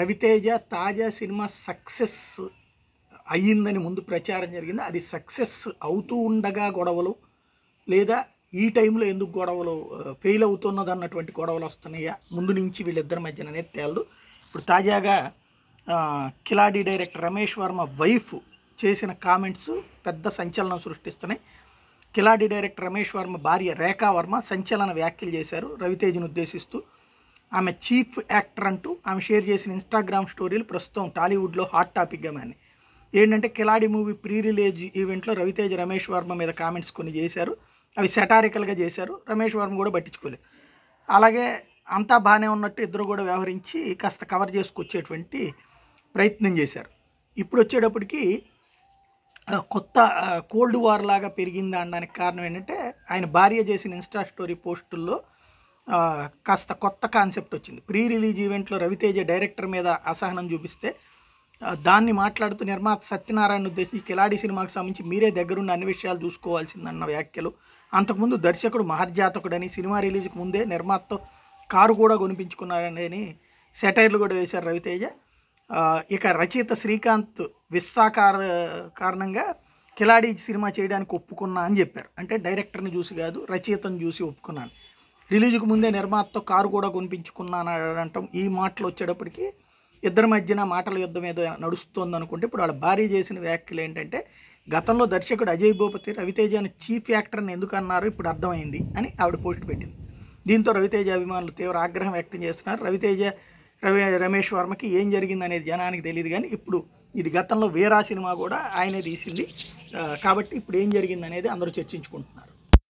రవితేజ తాజా cinema success అయ్యిందని ముందు ప్రచారం జరిగింది అది సక్సెస్ అవుతూ ఉండగా గొడవలు లేదా ఈ టైంలో ఎందుకు గొడవలు ఫెయిల్ అవుతున్నది అన్నటువంటి గొడవలు వస్తున్నాయా ముందు నుంచి వీళ్ళిద్దరి మధ్యన అనేది తేలదు ఇప్పుడు తాజాగా కిలాడి డైరెక్టర్ రమేష్ వర్మ వైఫ్ చేసిన కామెంట్స్ పెద్ద సంచలనం సృష్టిస్తున్నాయి కిలాడి డైరెక్టర్ రమేష్ వర్మ భార్య రేఖా వర్మ సంచలన వ్యాఖ్యలు చేశారు రవితేజను ఉద్దేశిస్తూ ఆమె చీఫ్ యాక్టర్ అంటూ ఆమె షేర్ చేసిన ఇన్స్టాగ్రామ్ స్టోరీలు ప్రస్తుతం టాలీవుడ్లో హాట్ టాపిక్గా మారి ఏంటంటే కిలాడి మూవీ ప్రీ రిలీజ్ ఈవెంట్లో రవితేజ రమేష్ వర్మ మీద కామెంట్స్ కొన్ని చేశారు అవి సెటారికల్గా చేశారు రమేష్ వర్మ కూడా పట్టించుకోలేదు అలాగే అంతా బాగానే ఉన్నట్టు ఇద్దరు కూడా వ్యవహరించి కాస్త కవర్ చేసుకొచ్చేటువంటి ప్రయత్నం చేశారు ఇప్పుడు వచ్చేటప్పటికి కొత్త కోల్డ్ వార్ లాగా పెరిగిందా అనడానికి కారణం ఏంటంటే ఆయన భార్య చేసిన ఇన్స్టా స్టోరీ పోస్టుల్లో కాస్త కొత్త కాన్సెప్ట్ వచ్చింది ప్రీ రిలీజ్ ఈవెంట్లో రవితేజ డైరెక్టర్ మీద అసహనం చూపిస్తే దాన్ని మాట్లాడుతూ నిర్మాత సత్యనారాయణ ఉద్దేశించి కిలాడి సినిమాకి సంబంధించి మీరే దగ్గరున్న అన్ని విషయాలు చూసుకోవాల్సిందన్న వ్యాఖ్యలు అంతకుముందు దర్శకుడు మహర్జాతకుడని సినిమా రిలీజ్కి ముందే నిర్మాతతో కారు కూడా కొనిపించుకున్నారని సెటైర్లు కూడా వేశారు రవితేజ ఇక రచయిత శ్రీకాంత్ విస్సాకార కారణంగా కిలాడి సినిమా చేయడానికి ఒప్పుకున్నా అని చెప్పారు అంటే డైరెక్టర్ని చూసి కాదు రచయితను చూసి ఒప్పుకున్నాను రిలీజ్కు ముందే నిర్మాతతో కారు కూడా కొనిపించుకున్నానటం ఈ మాటలు వచ్చేటప్పటికి ఇద్దరి మధ్యన మాటల యుద్ధం ఏదో నడుస్తుంది అనుకుంటే ఇప్పుడు వాళ్ళ భారీ చేసిన వ్యాఖ్యలు ఏంటంటే గతంలో దర్శకుడు అజయ్ భూపతి రవితేజ అని చీఫ్ యాక్టర్ని ఎందుకు అన్నారు ఇప్పుడు అర్థమైంది అని ఆవిడ పోస్ట్ పెట్టింది దీంతో రవితేజ అభిమానులు తీవ్ర ఆగ్రహం వ్యక్తం చేస్తున్నారు రవితేజ రవి రమేష్ వర్మకి ఏం జరిగింది అనేది జనానికి తెలియదు కానీ ఇప్పుడు ఇది గతంలో వేరా సినిమా కూడా ఆయనే తీసింది కాబట్టి ఇప్పుడు ఏం జరిగింది అనేది అందరూ చర్చించుకుంటున్నారు